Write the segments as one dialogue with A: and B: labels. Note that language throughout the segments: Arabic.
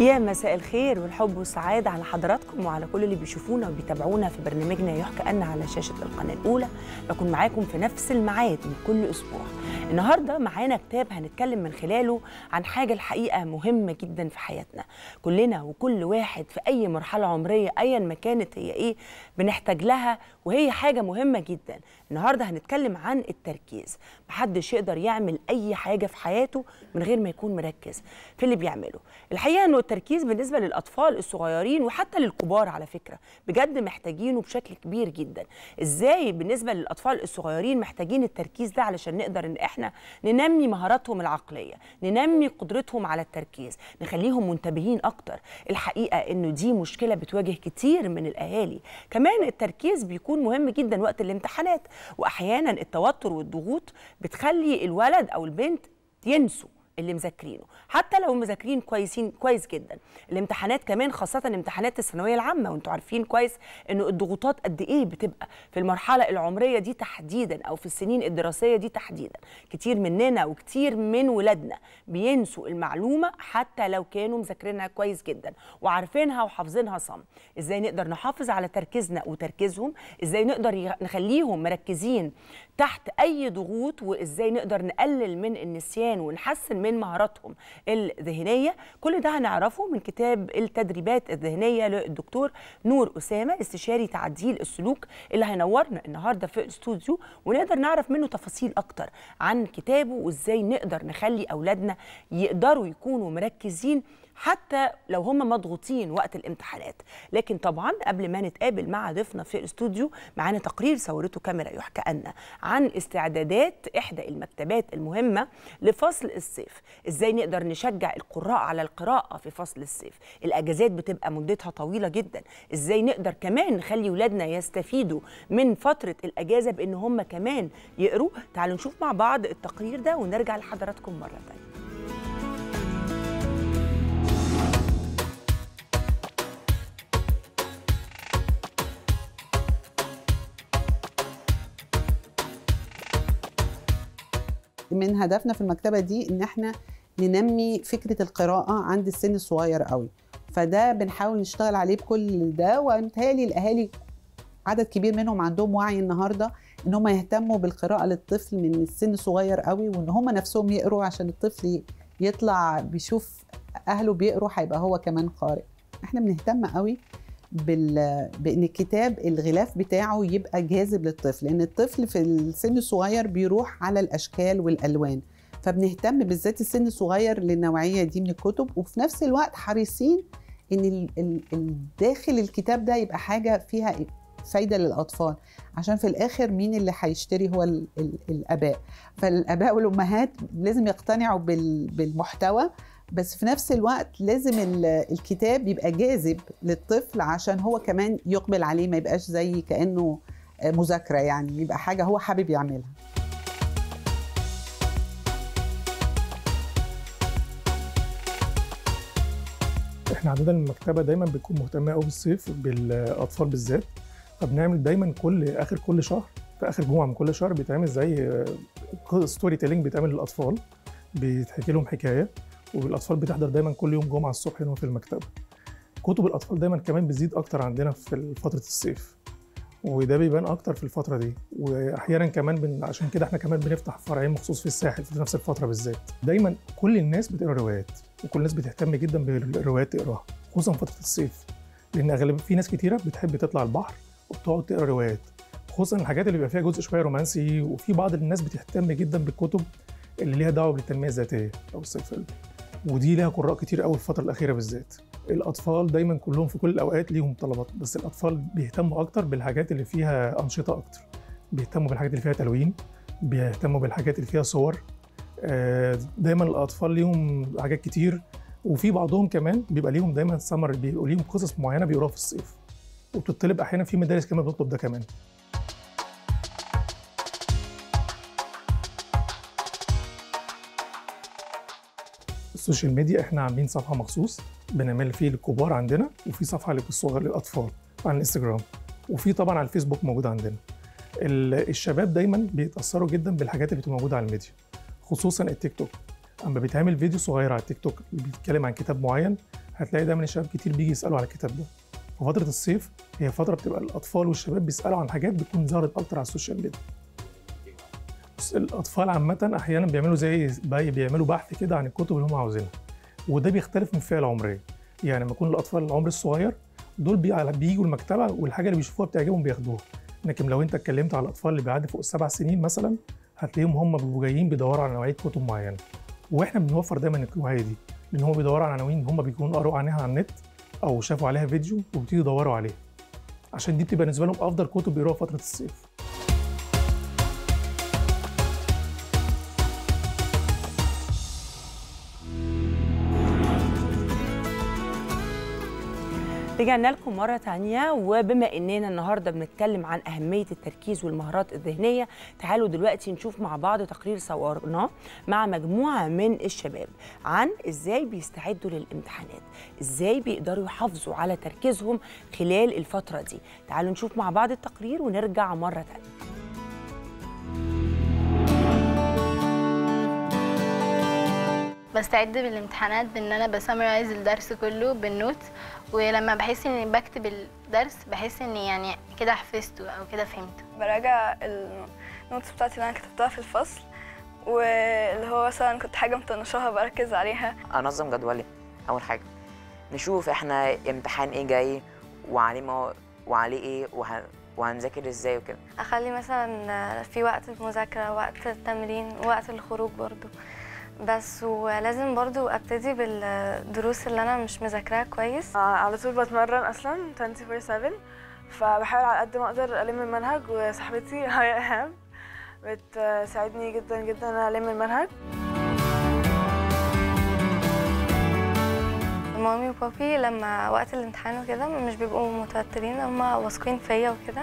A: يا مساء الخير والحب والسعادة على حضراتكم وعلى كل اللي بيشوفونا وبيتابعونا في برنامجنا يحكى أن على شاشة القناة الأولى بكون معاكم في نفس الميعاد من كل أسبوع النهاردة معانا كتاب هنتكلم من خلاله عن حاجة الحقيقة مهمة جدا في حياتنا كلنا وكل واحد في أي مرحلة عمرية أيا ما كانت هي إيه بنحتاج لها وهي حاجة مهمة جدا النهاردة هنتكلم عن التركيز محدش يقدر يعمل أي حاجة في حياته من غير ما يكون مركز في اللي بيعمله الحقيقة التركيز بالنسبه للاطفال الصغيرين وحتى للكبار على فكره بجد محتاجينه بشكل كبير جدا ازاي بالنسبه للاطفال الصغيرين محتاجين التركيز ده علشان نقدر ان احنا ننمي مهاراتهم العقليه ننمي قدرتهم على التركيز نخليهم منتبهين اكتر الحقيقه انه دي مشكله بتواجه كتير من الاهالي كمان التركيز بيكون مهم جدا وقت الامتحانات واحيانا التوتر والضغوط بتخلي الولد او البنت ينسوا اللي مذاكرينه حتى لو مذاكرين كويسين كويس جدا الامتحانات كمان خاصه امتحانات الثانويه العامه وانتم عارفين كويس ان الضغوطات قد ايه بتبقى في المرحله العمريه دي تحديدا او في السنين الدراسيه دي تحديدا كتير مننا وكتير من ولادنا بينسوا المعلومه حتى لو كانوا مذاكرينها كويس جدا وعارفينها وحافظينها صم ازاي نقدر نحافظ على تركيزنا وتركيزهم ازاي نقدر نخليهم مركزين تحت اي ضغوط وازاي نقدر نقلل من النسيان ونحسن من مهاراتهم الذهنيه كل ده هنعرفه من كتاب التدريبات الذهنيه للدكتور نور اسامه استشاري تعديل السلوك اللي هينورنا النهارده في الاستوديو ونقدر نعرف منه تفاصيل اكتر عن كتابه وازاي نقدر نخلي اولادنا يقدروا يكونوا مركزين حتى لو هم مضغوطين وقت الامتحانات لكن طبعا قبل ما نتقابل مع ضيفنا في الاستوديو معانا تقرير صورته كاميرا يحكى لنا عن استعدادات إحدى المكتبات المهمة لفصل الصيف إزاي نقدر نشجع القراء على القراءة في فصل الصيف الأجازات بتبقى مدتها طويلة جدا إزاي نقدر كمان نخلي ولادنا يستفيدوا من فترة الأجازة بإن هم كمان يقروا تعالوا نشوف مع بعض التقرير ده ونرجع لحضراتكم مرة تانية
B: من هدفنا في المكتبه دي ان احنا ننمي فكره القراءه عند السن الصغير قوي فده بنحاول نشتغل عليه بكل ده ومتهيألي الاهالي عدد كبير منهم عندهم وعي النهارده ان هم يهتموا بالقراءه للطفل من السن الصغير قوي وان هم نفسهم يقروا عشان الطفل يطلع بيشوف اهله بيقروا هيبقى هو كمان قارئ احنا بنهتم قوي بال... بان الكتاب الغلاف بتاعه يبقى جاذب للطفل لان الطفل في السن الصغير بيروح على الاشكال والالوان فبنهتم بالذات السن الصغير للنوعيه دي من الكتب وفي نفس الوقت حريصين ان داخل الكتاب ده يبقى حاجه فيها فايده للاطفال عشان في الاخر مين اللي هيشتري هو الاباء فالاباء والامهات لازم يقتنعوا بالمحتوى بس في نفس الوقت لازم الكتاب يبقى جاذب للطفل عشان هو كمان يقبل عليه ما يبقاش زي كانه آه، مذاكره يعني يبقى حاجه هو حابب يعملها
C: احنا عندنا المكتبه دايما بتكون مهتمه قوي بالصيف بالاطفال بالذات فبنعمل دايما كل اخر كل شهر في اخر جمعه من كل شهر بيتعمل زي ستوري آه، تيلينج بيتعمل للاطفال بيتحكي لهم حكايه والاطفال بتحضر دايما كل يوم جمعه الصبح هنا في المكتبه كتب الاطفال دايما كمان بتزيد اكتر عندنا في فتره الصيف وده بيبان اكتر في الفتره دي واحيانا كمان بن... عشان كده احنا كمان بنفتح فرعين مخصوص في الساحل في نفس الفتره بالذات دايما كل الناس بتقرا روايات وكل الناس بتهتم جدا بالروايات تقراها خصوصا فتره الصيف لان اغلب في ناس كتيره بتحب تطلع البحر وبتقعد تقرا روايات خصوصا الحاجات اللي بيبقى فيها جزء شويه رومانسي وفي بعض الناس بتهتم جدا بالكتب اللي ليها دعوه بالتنميه الذاتيه او السيلف ودي لها قراء كتير قوي الفتره الاخيره بالذات الاطفال دايما كلهم في كل الاوقات ليهم طلبات بس الاطفال بيهتموا اكتر بالحاجات اللي فيها انشطه اكتر بيهتموا بالحاجات اللي فيها تلوين بيهتموا بالحاجات اللي فيها صور آه، دايما الاطفال ليهم حاجات كتير وفي بعضهم كمان بيبقى ليهم دايما سمر بيبقوا ليهم قصص معينه بيقروها في الصيف وبتطلب احيانا في مدارس كمان بتطلب ده كمان السوشيال ميديا احنا عاملين صفحه مخصوص بنعمل فيه للكبار عندنا وفي صفحه للصغار للاطفال على الانستجرام وفي طبعا على الفيسبوك موجود عندنا الشباب دايما بيتاثروا جدا بالحاجات اللي بتبقى موجوده على الميديا خصوصا التيك توك اما بيتعمل فيديو صغير على التيك توك بيتكلم عن كتاب معين هتلاقي دايما الشباب كتير بيجي يسالوا على الكتاب ده ففتره الصيف هي فتره بتبقى الاطفال والشباب بيسالوا عن حاجات بتكون ظهرت اكتر على السوشيال ميديا الاطفال عامه احيانا بيعملوا زي بيعملوا بحث كده عن الكتب اللي هم عاوزينها وده بيختلف من فئه العمريه يعني لما يكون الاطفال العمر الصغير دول بيجوا المكتبه والحاجه اللي بيشوفوها بتعجبهم بياخدوها لكن لو انت اتكلمت على الاطفال اللي بيعدي فوق السبع سنين مثلا هتلاقيهم هم بيبقوا جايين بيدوروا على نوعيه كتب معينه واحنا بنوفر دايما النوعيه دي لان هم بيدوروا على عناوين هم بيكونوا قروا عنها على النت او شافوا عليها فيديو وبيبتدوا يدوروا عليها عشان دي بتبقى بالنسبه لهم افضل كتب بيقروها فتره الصيف
A: رجعنا لكم مرة تانية وبما إننا النهاردة بنتكلم عن أهمية التركيز والمهارات الذهنية تعالوا دلوقتي نشوف مع بعض تقرير صورناه مع مجموعة من الشباب عن إزاي بيستعدوا للامتحانات إزاي بيقدروا يحافظوا على تركيزهم خلال الفترة دي تعالوا نشوف مع بعض التقرير ونرجع مرة تانية
D: بستعد بالامتحانات بان انا بسامرايز الدرس كله بالنوت ولما بحس اني بكتب الدرس بحس اني يعني كده حفظته او كده فهمته براجع النوتس بتاعتي اللي انا كتبتها في الفصل واللي هو مثلا كنت حاجه مطنشاها بركز عليها
B: انظم جدولي اول حاجه نشوف احنا امتحان ايه جاي وعليه وعليه ايه وه... وهنذاكر ازاي وكده
D: اخلي مثلا في وقت المذاكره وقت التمرين وقت الخروج برضو بس ولازم برضو ابتدي بالدروس اللي انا مش مذاكراها كويس آه، على طول بتمرن اصلا
A: 24 7 فبحاول
D: على قد ما اقدر الم المنهج
A: وصاحبتي
D: هيا ايهاب بتساعدني جدا جدا ان انا الم المنهج مامي وبابي لما وقت الامتحان وكده مش بيبقوا متوترين هما واثقين فيا وكده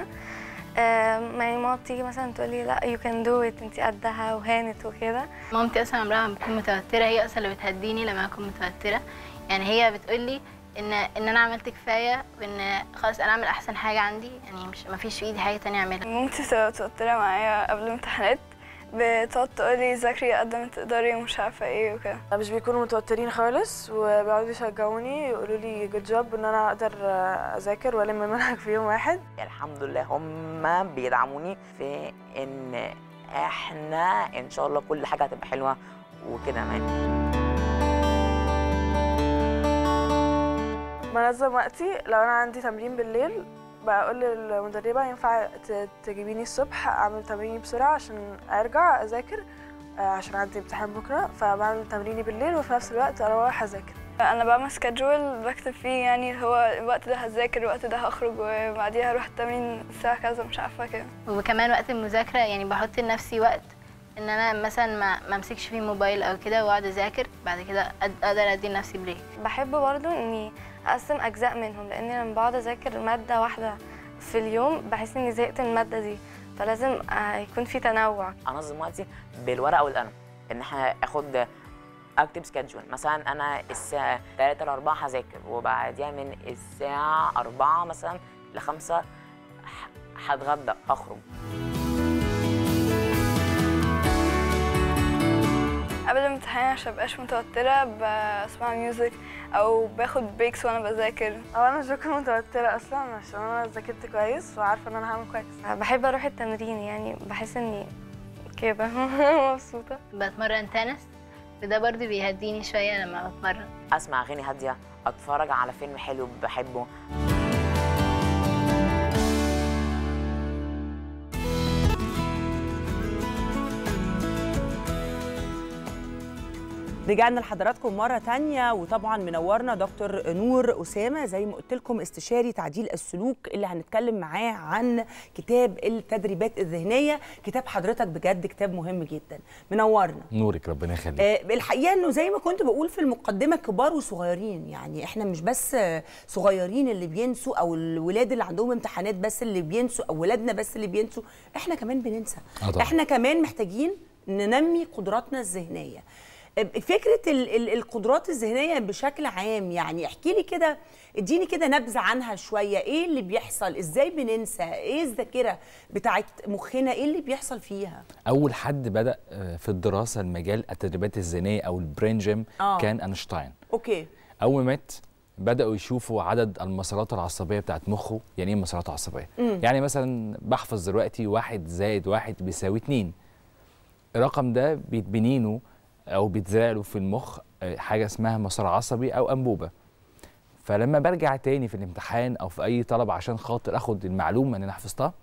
D: يعني ماما بتيجي مثلا تقول لي لا يو كان دو ات انت قدها وهانت وكده مامتي
E: اصلا عمرها ما بتكون
D: متوتره هي اصلا اللي بتهديني لما اكون متوتره يعني هي بتقول لي ان ان انا عملت كفايه وان خلاص انا اعمل احسن حاجه عندي يعني مش ما فيش في ايدي حاجه تانية اعملها مامتي بتبقى متوتره معايا قبل الامتحانات بتقعد تقولي ذاكري قد ما تقدري ومش
B: عارفه ايه وكده مش
D: بيكونوا متوترين خالص وبيقعدوا يشجعوني يقولوا لي جود جوب
A: ان انا اقدر اذاكر والم منهج في يوم واحد
B: الحمد لله هم بيدعموني في ان احنا ان شاء الله كل حاجه هتبقى حلوه وكده امان بنظم
A: وقتي لو انا عندي تمرين بالليل بقول للمدربة ينفع تجيبيني الصبح أعمل تمريني بسرعة عشان أرجع أذاكر آه، عشان عندي امتحان بكرة
D: فبعمل تمريني بالليل وفي نفس الوقت أروح أذاكر أنا بعمل سكادجول بكتب فيه يعني هو الوقت ده هذاكر الوقت ده هخرج وبعديها هروح التمرين الساعة كذا مش عارفة كده وكمان وقت المذاكرة يعني بحط لنفسي وقت ان انا مثلا ما ما امسكش فيه موبايل او كده واقعد اذاكر بعد كده اقدر ادي لنفسي بريك بحب برضو اني اقسم اجزاء منهم لان لما بقعد اذاكر ماده واحده في اليوم بحس اني زهقت من الماده دي فلازم آه، يكون في تنوع انظم
A: وقتي بالورقه والقلم ان احنا اخد اكتب سكادجول مثلا انا الساعه 3 ل 4 هذاكر وبعديها من الساعه 4 مثلا ل 5 هتغدى اخرج
D: قبل الامتحان عشان مبقاش متوترة بسمع ميوزك أو باخد بريكس وأنا بذاكر أو أنا مش بكون متوترة أصلا عشان أنا ذاكرت كويس وعارفة إن أنا هعمل كويس بحب أروح التمرين يعني بحس إني كده مبسوطة بتمرن تنس وده برضه بيهديني شوية لما بتمرن
B: أسمع أغاني هادية أتفرج على فيلم حلو بحبه
A: رجعنا لحضراتكم مرة تانية وطبعا منورنا دكتور نور أسامة زي ما قلت لكم استشاري تعديل السلوك اللي هنتكلم معاه عن كتاب التدريبات الذهنية كتاب حضرتك بجد كتاب مهم جدا منورنا
D: نورك ربنا يخليك
A: آه الحقيقة انه زي ما كنت بقول في المقدمة كبار وصغيرين يعني احنا مش بس صغيرين اللي بينسوا او الولاد اللي عندهم امتحانات بس اللي بينسوا او ولادنا بس اللي بينسوا احنا كمان بننسى أطلع. آه احنا كمان محتاجين ننمي قدراتنا الذهنيه فكره القدرات الذهنيه بشكل عام يعني احكي لي كده اديني كده نبذه عنها شويه ايه اللي بيحصل ازاي بننسى ايه الذاكره بتاعه مخنا ايه اللي بيحصل فيها
D: اول حد بدا آه، في الدراسه المجال التدريبات الذهنيه او البرين جيم آه. كان اينشتاين اوكي اول ما مات بداوا يشوفوا عدد المسارات العصبيه بتاعت مخه يعني ايه مسارات عصبيه مم. يعني مثلا بحفظ دلوقتي واحد زائد واحد بيساوي اتنين الرقم ده بيتبنينه او بيتزرع له في المخ آه، حاجه اسمها مسار عصبي او انبوبه فلما برجع تاني في الامتحان او في اي طلب عشان خاطر اخد المعلومه اللي انا حفظتها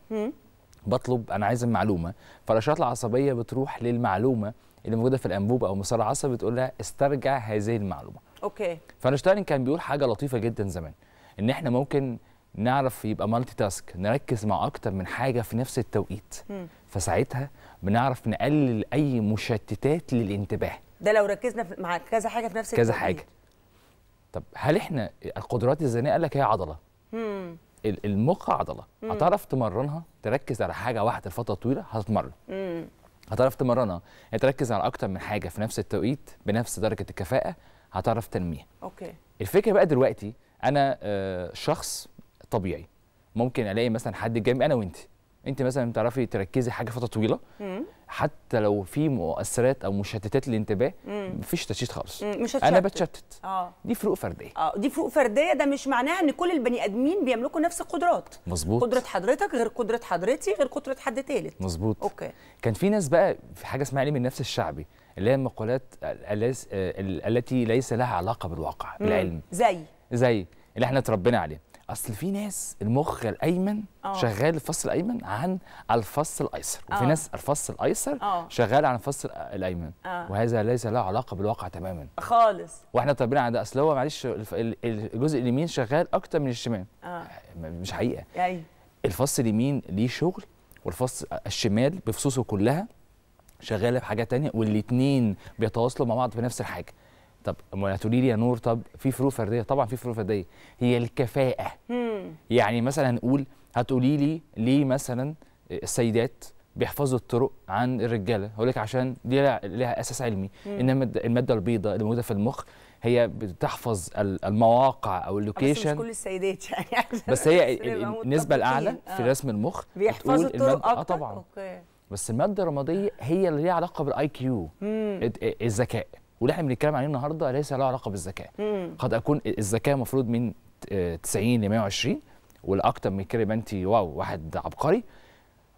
D: بطلب انا عايز المعلومه فالاشارات العصبيه بتروح للمعلومه اللي موجوده في الانبوبه او مسار العصبي بتقول لها استرجع هذه المعلومه اوكي فاينشتاين كان بيقول حاجه لطيفه جدا زمان ان احنا ممكن نعرف يبقى مالتي تاسك نركز مع اكتر من حاجه في نفس التوقيت م. فساعتها بنعرف نقلل اي مشتتات للانتباه
A: ده لو ركزنا مع كذا حاجه في نفس كذا حاجه
D: طب هل احنا القدرات الذهنيه قال لك هي عضله مم. المخ عضله مم. هتعرف تمرنها تركز على حاجه واحده لفتره طويله هتتمرن امم هتعرف تمرنها يعني تركز على اكتر من حاجه في نفس التوقيت بنفس درجه الكفاءه هتعرف تنميها اوكي الفكره بقى دلوقتي انا آه، شخص طبيعي ممكن الاقي مثلا حد جنبي انا وانت انت مثلا بتعرفي تركزي حاجه فتره طويله مم. حتى لو في مؤثرات او مشتتات للانتباه مفيش تشتيت خالص مش هتشتت. انا بتشتت آه. دي فروق فرديه
A: اه دي فروق فرديه ده مش معناها ان كل البني ادمين بيملكوا نفس القدرات مظبوط قدره حضرتك غير قدره حضرتي غير قدره حد ثالث
D: مظبوط اوكي كان في ناس بقى في حاجه اسمها علم النفس الشعبي اللي هي المقولات آه، التي ليس لها علاقه بالواقع بالعلم زي زي اللي احنا اتربينا عليه اصل في ناس المخ الايمن أوه. شغال الفص الايمن عن الفص الايسر وفي أوه. ناس الفص الايسر أوه. شغال عن الفص الايمن أوه. وهذا ليس له علاقه بالواقع تماما
A: خالص واحنا
D: طبعا عند اصل هو معلش الجزء اليمين شغال اكتر من الشمال أوه. مش حقيقه أي. الفص اليمين ليه شغل والفص الشمال بفصوصه كلها شغاله بحاجه تانية والاثنين بيتواصلوا مع بعض بنفس الحاجه طب ما هتقولي لي يا نور طب في فروق فرديه طبعا في فروق فرديه هي الكفاءه مم. يعني مثلا نقول هتقولي لي ليه مثلا السيدات بيحفظوا الطرق عن الرجاله هقول لك عشان دي لها اساس علمي مم. انما الماده البيضاء اللي موجوده في المخ هي بتحفظ المواقع او اللوكيشن بس مش كل
A: السيدات يعني
D: بس هي النسبه الاعلى آه. في رسم المخ
A: بيحفظوا الطرق اه طبعا أوكي.
D: بس الماده الرماديه هي اللي ليها علاقه بالاي كيو الذكاء واللي احنا بنتكلم عليه النهارده ليس له علاقه بالذكاء قد اكون الذكاء المفروض من 90 ل 120 والاكتر من كده يبقى انت واو واحد عبقري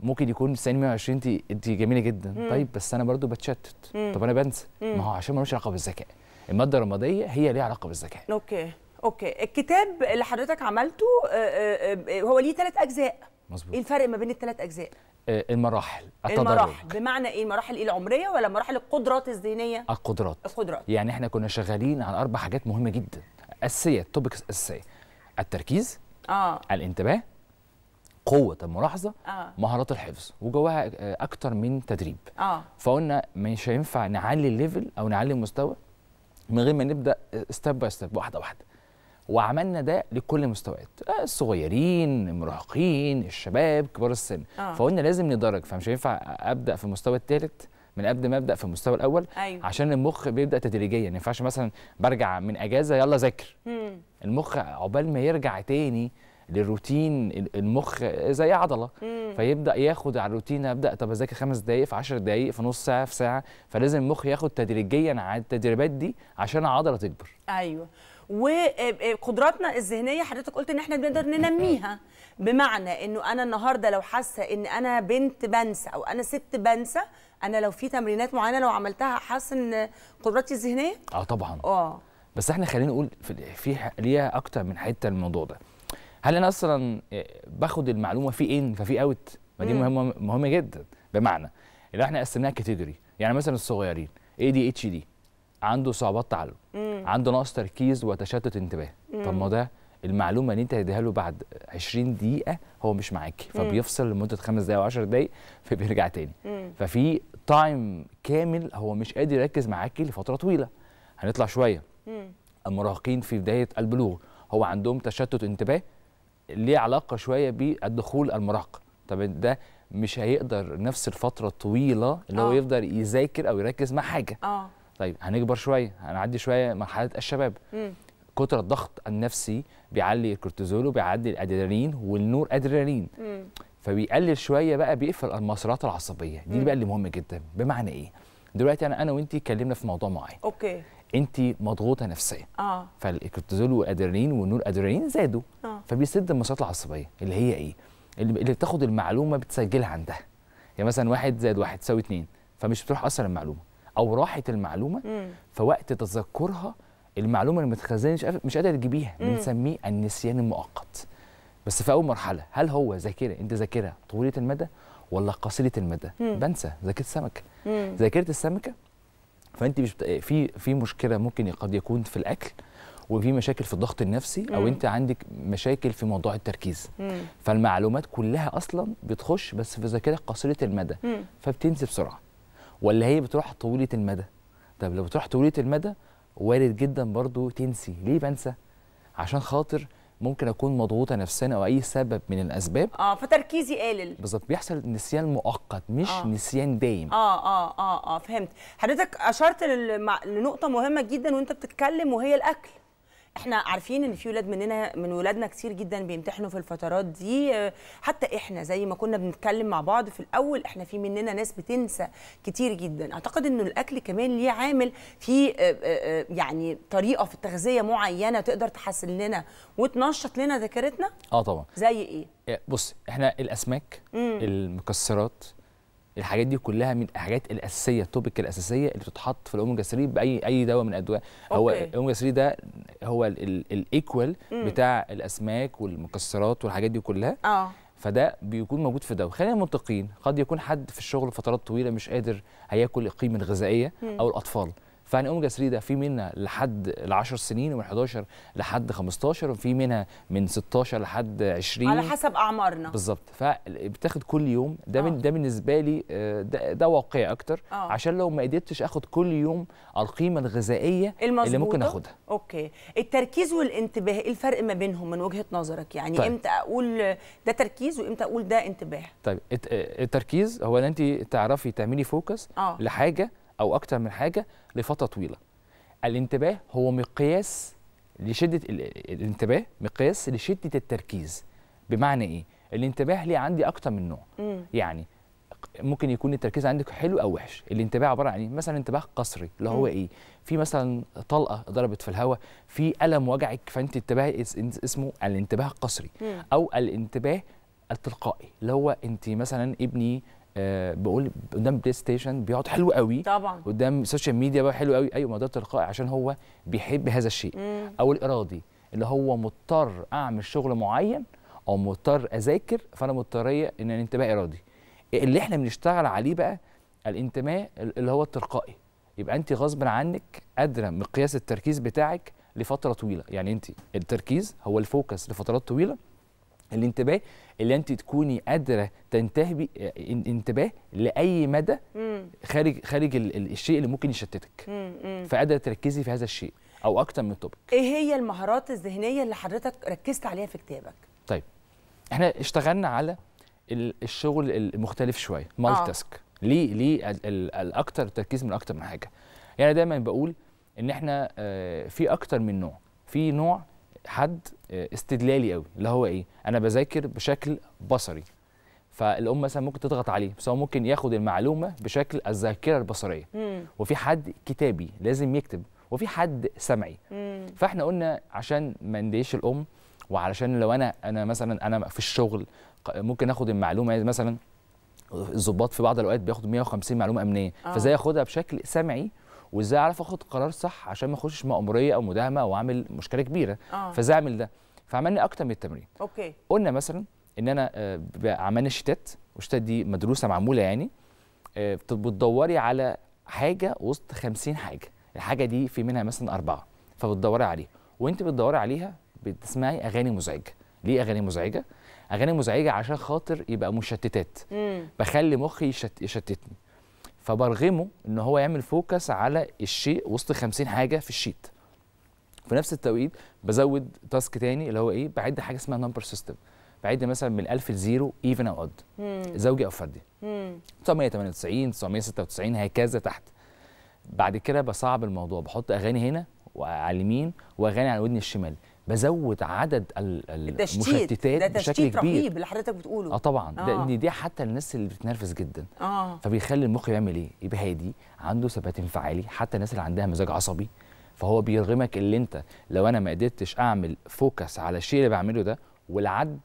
D: ممكن يكون 90 120 انت انت جميله جدا مم. طيب بس انا برضو بتشتت مم. طب انا بنسى ما هو عشان ملوش علاقه بالذكاء الماده الرماديه هي ليها علاقه بالذكاء
A: اوكي اوكي الكتاب اللي حضرتك عملته آه، آه، آه، هو ليه ثلاث اجزاء مظبوط ايه الفرق ما بين الثلاث اجزاء
D: آه، المراحل التدرج المراحل
A: بمعنى ايه المراحل ايه العمريه ولا مراحل القدرات الذهنيه
D: القدرات القدرات يعني احنا كنا شغالين على اربع حاجات مهمه جدا اساسيه توبكس اساسيه التركيز اه الانتباه قوة الملاحظة آه. مهارات الحفظ وجواها آه، أكتر من تدريب آه. فقلنا مش هينفع نعلي الليفل أو نعلي المستوى من غير ما نبدأ ستيب باي ستيب واحدة واحدة وعملنا ده لكل المستويات الصغيرين المراهقين الشباب كبار السن آه. فقلنا لازم ندرج فمش هينفع ابدا في المستوى الثالث من قبل ما ابدا في المستوى الاول أيوة. عشان المخ بيبدا تدريجيا ما ينفعش مثلا برجع من اجازه يلا ذاكر المخ عقبال ما يرجع تاني للروتين المخ زي عضله مم. فيبدا ياخد على الروتين ابدا طب اذاكر خمس دقائق في 10 دقائق في نص ساعه في ساعه فلازم المخ ياخد تدريجيا على التدريبات دي عشان العضله تكبر
A: ايوه وقدراتنا الذهنيه حضرتك قلت ان احنا بنقدر ننميها بمعنى انه انا النهارده لو حاسه ان انا بنت بنسى او انا ست بنسى انا لو في تمرينات معينه لو عملتها حاسه ان قدراتي الذهنيه اه
D: طبعا اه بس احنا خلينا نقول في ليها اكتر من حته الموضوع ده هل انا اصلا آه، باخد المعلومه في ان إيه؟ ففي اوت ما دي مهمه مهمه جدا بمعنى اللي احنا قسمناها كاتيجوري يعني مثلا الصغيرين اي دي اتش دي عنده صعوبات تعلم مم. عنده نقص تركيز وتشتت انتباه طب ما ده المعلومه اللي انت هتديها له بعد 20 دقيقه هو مش معاك فبيفصل لمده خمس دقايق او و10 دقائق فبيرجع تاني مم. ففي تايم كامل هو مش قادر يركز معاك لفتره طويله هنطلع شويه مم. المراهقين في بدايه البلوغ هو عندهم تشتت انتباه ليه علاقه شويه بالدخول المراهقه طب ده مش هيقدر نفس الفتره الطويله اللي أوه. هو آه. يفضل يذاكر او يركز مع حاجه أوه. طيب هنكبر شويه هنعدي شويه مرحله الشباب مم. كتر الضغط النفسي بيعلي الكورتيزول وبيعلي الادرينالين والنور ادرينالين فبيقلل شويه بقى بيقفل المسارات العصبيه دي مم. بقى اللي مهم جدا بمعنى ايه دلوقتي انا انا وانت اتكلمنا في موضوع معين اوكي انت مضغوطه نفسيا اه فالكورتيزول والادرينالين والنور ادرينالين زادوا آه. فبيسد المسارات العصبيه اللي هي ايه اللي, اللي بتاخد المعلومه بتسجلها عندها يعني مثلا واحد زائد واحد تساوي اثنين فمش بتروح اصلا المعلومه او راحت المعلومه مم. فوقت تذكرها المعلومه اللي متخزنه مش قادر تجيبيها بنسميه النسيان المؤقت بس في اول مرحله هل هو ذاكره انت ذاكره طويله المدى ولا قصيره المدى مم. بنسى ذاكره السمكه ذاكره السمكه فانت مش بت... في في مشكله ممكن قد يكون في الاكل وفي مشاكل في الضغط النفسي او انت عندك مشاكل في موضوع التركيز مم. فالمعلومات كلها اصلا بتخش بس في ذاكره قصيره المدى مم. فبتنسى بسرعه ولا هي بتروح طويله المدى طب لو بتروح طويله المدى وارد جدا برضو تنسي ليه بنسى عشان خاطر ممكن اكون مضغوطه نفسيا او اي سبب من الاسباب
A: اه فتركيزي قلل
D: بالظبط بيحصل نسيان مؤقت مش آه. نسيان دايم
A: اه اه اه اه فهمت حضرتك اشرت لنقطه مهمه جدا وانت بتتكلم وهي الاكل احنا عارفين ان في ولاد مننا من ولادنا كتير جدا بيمتحنوا في الفترات دي حتى احنا زي ما كنا بنتكلم مع بعض في الاول احنا في مننا ناس بتنسى كتير جدا اعتقد انه الاكل كمان ليه عامل في آه، آه، آه، يعني طريقه في التغذيه معينه تقدر تحسن لنا وتنشط لنا ذاكرتنا اه طبعا زي ايه
D: بص احنا الاسماك مم. المكسرات الحاجات دي كلها من الحاجات الاساسيه التوبيك الاساسيه اللي بتتحط في الاوميجا 3 باي اي دواء من الادواء هو الاوميجا 3 ده هو الايكوال بتاع الاسماك والمكسرات والحاجات دي كلها اه فده بيكون موجود في دواء خلينا منطقيين قد يكون حد في الشغل فترات طويله مش قادر هياكل القيمه الغذائيه او الاطفال فيعني اوميجا 3 ده في منها لحد ال 10 سنين ومن 11 لحد 15 وفي منها من 16 لحد 20 على حسب اعمارنا بالظبط فبتاخد كل يوم ده آه. ده بالنسبه لي آه، ده, ده واقعي اكتر آه. عشان لو ما قدرتش اخد كل يوم القيمه الغذائيه المزبوطة. اللي ممكن اخدها
A: اوكي التركيز والانتباه ايه الفرق ما بينهم من وجهه نظرك يعني طيب. امتى اقول ده تركيز وامتى اقول ده انتباه
D: طيب التركيز هو ان انت تعرفي تعملي فوكس آه. لحاجه او اكتر من حاجه لفتره طويله الانتباه هو مقياس لشده الانتباه مقياس لشده التركيز بمعنى ايه الانتباه ليه عندي اكتر من نوع مم. يعني ممكن يكون التركيز عندك حلو او وحش الانتباه عباره عن ايه مثلا انتباه قصري اللي هو م. ايه في مثلا طلقه ضربت في الهواء في الم وجعك فانت انتباه اسمه الانتباه القصري م. او الانتباه التلقائي اللي هو انت مثلا ابني آه، بقول قدام بلاي ستيشن بيقعد حلو قوي طبعا قدام السوشيال ميديا بقى حلو قوي ايوه ما ده تلقائي عشان هو بيحب هذا الشيء مم. او الارادي اللي هو مضطر اعمل شغل معين او مضطر اذاكر فانا مضطريه ان الانتماء ارادي اللي احنا بنشتغل عليه بقى الانتماء اللي هو التلقائي يبقى انت غصب عنك قادره مقياس التركيز بتاعك لفتره طويله يعني انت التركيز هو الفوكس لفترات طويله الانتباه اللي انت تكوني قادره تنتهي انتباه لاي مدى خارج خارج الشيء اللي ممكن يشتتك فقادره تركزي في هذا الشيء او اكتر من توبك
A: ايه هي المهارات الذهنيه اللي حضرتك ركزت عليها في كتابك
D: طيب احنا اشتغلنا على الشغل المختلف شويه مالتي تاسك آه. ليه ليه الاكتر تركيز من اكتر من حاجه يعني دايما بقول ان احنا آه، في اكتر من نوع في نوع حد آه، استدلالي قوي اللي هو ايه انا بذاكر بشكل بصري فالام مثلا ممكن تضغط عليه بس هو ممكن ياخد المعلومه بشكل الذاكره البصريه مم. وفي حد كتابي لازم يكتب وفي حد سمعي مم. فاحنا قلنا عشان ما نديش الام وعلشان لو انا انا مثلا انا في الشغل ممكن اخد المعلومه مثلا الظباط في بعض الاوقات بياخدوا 150 معلومه امنيه آه. فازاي اخدها بشكل سمعي وازاي اعرف اخد قرار صح عشان ما اخشش مأموريه او مداهمه او اعمل مشكله كبيره آه. فازاي اعمل ده فعملنا اكتر من التمرين اوكي قلنا مثلا ان انا آه، عملنا شتات والشتات دي مدروسه معموله يعني آه، بتدوري على حاجه وسط 50 حاجه الحاجه دي في منها مثلا اربعه فبتدوري عليها وانت بتدوري عليها بتسمعي اغاني مزعجه ليه اغاني مزعجه اغاني مزعجه عشان خاطر يبقى مشتتات مم. بخلي مخي يشتتني فبرغمه ان هو يعمل فوكس على الشيء وسط 50 حاجه في الشيت في نفس التوقيت بزود تاسك تاني اللي هو ايه بعد حاجه اسمها نمبر سيستم بعد مثلا من 1000 ل 0 ايفن او اود زوجي او فردي 998 996 هكذا تحت بعد كده بصعب الموضوع بحط اغاني هنا وعلى اليمين واغاني على ودني الشمال بزود عدد المشتتات ده بشكل كبير رهيب اللي
A: حضرتك بتقوله اه طبعا آه. لان
D: دي حتى الناس اللي بتتنرفز جدا آه. فبيخلي المخ يعمل ايه يبقى هادي عنده ثبات انفعالي حتى الناس اللي عندها مزاج عصبي فهو بيرغمك اللي انت لو انا ما قدرتش اعمل فوكس على الشيء اللي بعمله ده والعد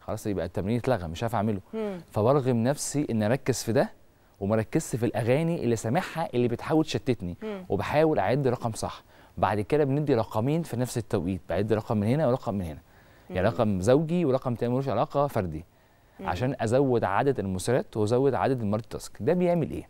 D: خلاص يبقى التمرين اتلغى مش عارف اعمله مم. فبرغم نفسي ان اركز في ده وما في الاغاني اللي سامعها اللي بتحاول تشتتني وبحاول اعد رقم صح بعد كده بندي رقمين في نفس التوقيت بعد رقم من هنا ورقم من هنا يعني رقم زوجي ورقم تاني ملوش علاقه فردي عشان ازود عدد المسيرات وازود عدد المالتي تاسك ده بيعمل ايه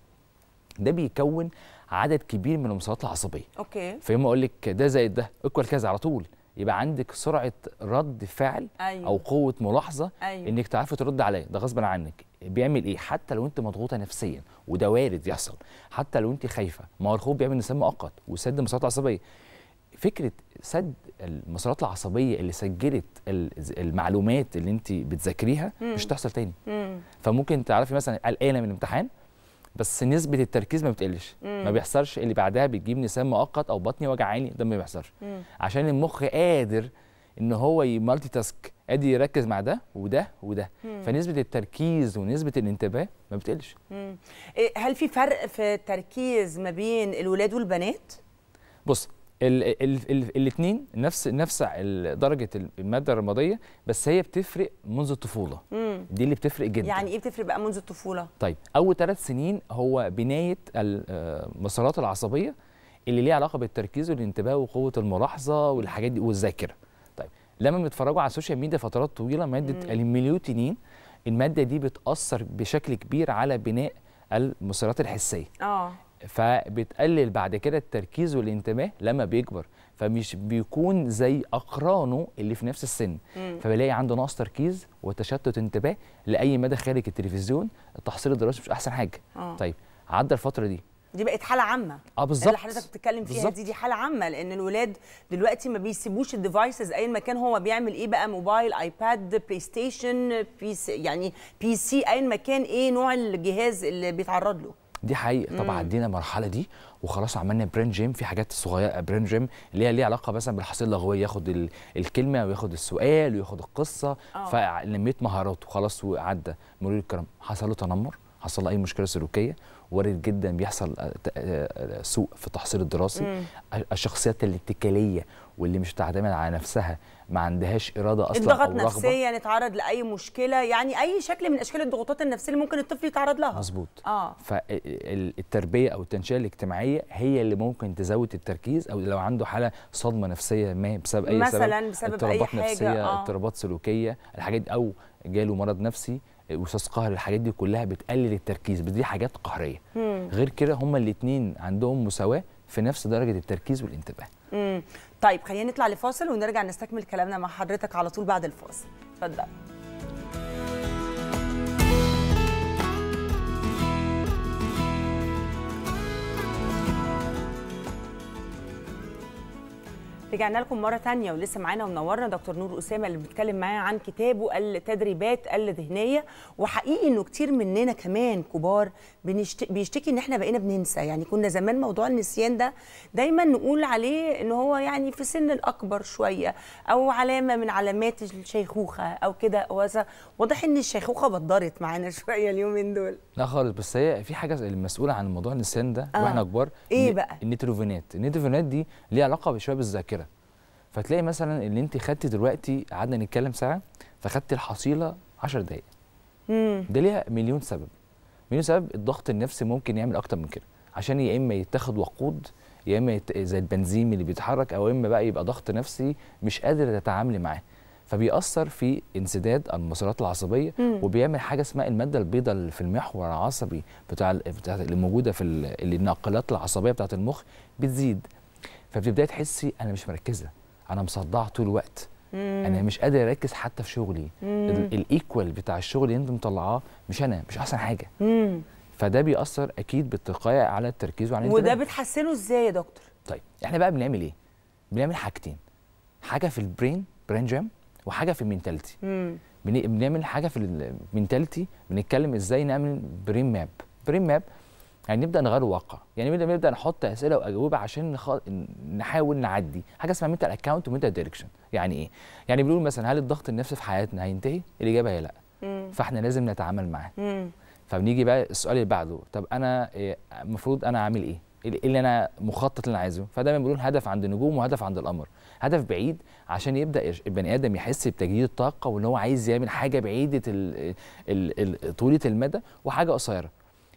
D: ده بيكون عدد كبير من المسارات العصبيه اوكي فيما اقول لك ده زائد ده ايكوال كذا على طول يبقى عندك سرعه رد فعل أيوه. او قوه ملاحظه أيوه. انك تعرفي ترد عليا ده غصبا عنك بيعمل ايه حتى لو انت مضغوطه نفسيا وده وارد يحصل حتى لو انت خايفه ما هو الخوف بيعمل نسيان مؤقت وسد مسارات عصبيه فكره سد المسارات العصبيه اللي سجلت المعلومات اللي انت بتذاكريها مش تحصل تاني فممكن تعرفي مثلا قلقانه من امتحان بس نسبه التركيز ما بتقلش ما بيحصلش اللي بعدها بتجيب نسام مؤقت او بطني وجعاني ده ما بيحصلش عشان المخ قادر ان هو يمالتي تاسك ادي يركز مع ده وده وده مم. فنسبه التركيز ونسبه الانتباه ما بتقلش
A: مم. إيه، هل في فرق في التركيز ما بين الولاد والبنات
D: بص الاثنين نفس نفس درجه الماده الرماديه بس هي بتفرق منذ الطفوله مم. دي اللي بتفرق جدا
A: يعني ايه بتفرق بقى منذ الطفوله
D: طيب اول ثلاث سنين هو بنايه المسارات آه، العصبيه اللي ليها علاقه بالتركيز والانتباه وقوه الملاحظه والحاجات دي والذاكره لما بيتفرجوا على السوشيال ميديا فترات طويله ماده الميليوتينين الماده دي بتاثر بشكل كبير على بناء المسارات الحسيه اه فبتقلل بعد كده التركيز والانتباه لما بيكبر فمش بيكون زي اقرانه اللي في نفس السن مم. فبلاقي عنده نقص تركيز وتشتت انتباه لاي مدى خارج التلفزيون التحصيل الدراسي مش احسن حاجه آه. طيب عدى الفتره دي
A: دي بقت حاله عامه اه يعني بالظبط اللي حضرتك بتتكلم فيها بالزبط. دي دي حاله عامه لان الولاد دلوقتي ما بيسيبوش الديفايسز اي مكان هو بيعمل ايه بقى موبايل ايباد بلاي ستيشن بيس يعني بي سي اي مكان ايه نوع الجهاز اللي بيتعرض له
D: دي حقيقه طبعا عدينا المرحله دي وخلاص عملنا برين جيم في حاجات صغيره برين جيم اللي هي ليها علاقه مثلا بالحصيله اللغويه ياخد الكلمه وياخد السؤال وياخد القصه أوه. فنميت مهاراته خلاص وعدى مرور الكرم حصل له تنمر حصل له اي مشكله سلوكيه وارد جدا بيحصل آه، آه، آه، سوء في التحصيل الدراسي مم. الشخصيات الاتكاليه واللي مش بتعتمد على نفسها ما عندهاش اراده اصلا الضغط نفسيا
A: نتعرض يعني لاي مشكله يعني اي شكل من اشكال الضغوطات النفسيه اللي ممكن الطفل يتعرض لها مظبوط
D: اه فالتربيه او التنشئه الاجتماعيه هي اللي ممكن تزود التركيز او لو عنده حاله صدمه نفسيه ما بسبب اي مثلا سبب مثلا بسبب اي حاجه اضطرابات نفسيه آه. اضطرابات سلوكيه الحاجات دي او جاله مرض نفسي استاذ قهر الحاجات دي كلها بتقلل التركيز بس دي حاجات قهريه مم. غير كده هما الاثنين عندهم مساواه في نفس درجه التركيز والانتباه
A: مم. طيب خلينا نطلع لفاصل ونرجع نستكمل كلامنا مع حضرتك على طول بعد الفاصل اتفضل رجعنا لكم مره ثانيه ولسه معانا ومنورنا دكتور نور اسامه اللي بيتكلم معاه عن كتابه التدريبات الذهنيه وحقيقي انه كتير مننا كمان كبار بيشتكي ان احنا بقينا بننسى يعني كنا زمان موضوع النسيان ده دايما نقول عليه ان هو يعني في سن الاكبر شويه او علامه من علامات الشيخوخه او كده واضح ان الشيخوخه بدرت معانا شويه اليومين دول
D: لا خالص بس هي في حاجه المسؤوله عن موضوع النسيان ده آه. واحنا كبار ايه بقى النيتروفينات النيتروفينات دي ليها علاقه بشويه بالذاكره فتلاقي مثلا اللي انت خدتي دلوقتي قعدنا نتكلم ساعه فخدتي الحصيله 10 دقائق ده ليها مليون سبب مليون سبب الضغط النفسي ممكن يعمل اكتر من كده عشان يا اما يتاخد وقود يا اما يت... زي البنزين اللي بيتحرك او اما بقى يبقى ضغط نفسي مش قادر تتعاملي معاه فبيأثر في انسداد المسارات العصبيه مم. وبيعمل حاجه اسمها الماده البيضاء اللي في المحور العصبي بتاع, بتاع اللي موجوده في الناقلات العصبيه بتاعه المخ بتزيد فبتبداي تحسي انا مش مركزه انا مصدع طول الوقت انا مش قادر اركز حتى في شغلي الايكوال بتاع الشغل اللي انت مطلعاه مش انا مش احسن حاجه مم. فده بيأثر اكيد بالتقاية على التركيز وعلى وده
A: بتحسنه ازاي يا دكتور
D: طيب احنا بقى بنعمل ايه بنعمل حاجتين حاجه في البرين برين جيم وحاجه في المينتاليتي بنعمل حاجه في المينتاليتي بنتكلم ازاي نعمل برين ماب برين ماب يعني نبدا نغير الواقع يعني نبدا نبدا نحط اسئله واجوبه عشان نحاول نعدي حاجه اسمها مينتال اكاونت ومينتال دايركشن يعني ايه يعني بنقول مثلا هل الضغط النفسي في حياتنا هينتهي الاجابه هي لا مم. فاحنا لازم نتعامل معاه فبنيجي بقى السؤال اللي بعده طب انا إيه، المفروض انا اعمل إيه؟, إيه, ايه اللي انا مخطط اللي انا عايزه فدايما بنقول هدف عند النجوم وهدف عند القمر هدف بعيد عشان يبدا البني ادم يحس بتجديد الطاقه وان هو عايز يعمل حاجه بعيده طوله المدى وحاجه قصيره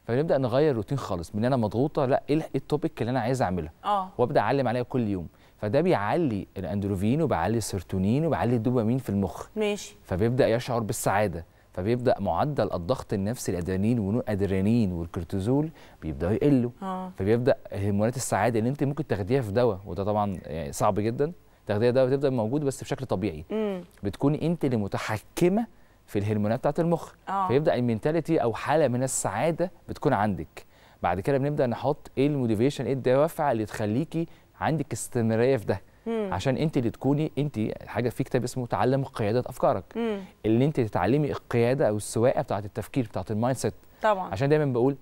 D: فبنبدا نغير الروتين خالص من انا مضغوطه لا ايه التوبيك إيه اللي انا عايز اعملها اه وابدا اعلم عليها كل يوم فده بيعلي الاندروفين وبيعلي السيرتونين وبيعلي الدوبامين في المخ ماشي فبيبدا يشعر بالسعاده فبيبدا معدل الضغط النفسي الادرينين والادرينين والكورتيزول بيبداوا يقلوا آه. فبيبدا هرمونات السعاده اللي انت ممكن تاخديها في دواء وده طبعا يعني صعب جدا تاخديها دواء بتبدا موجود بس بشكل طبيعي مم. بتكوني انت اللي متحكمه في الهرمونات بتاعت المخ أوه. فيبدا المينتاليتي او حاله من السعاده بتكون عندك بعد كده بنبدا نحط ايه الموتيفيشن ايه الدوافع اللي تخليكي عندك استمراريه في ده مم. عشان انت اللي تكوني انت حاجه في كتاب اسمه تعلم قياده افكارك مم. اللي انت تتعلمي القياده او السواقه بتاعه التفكير بتاعه المايند سيت طبعا عشان دايما بقول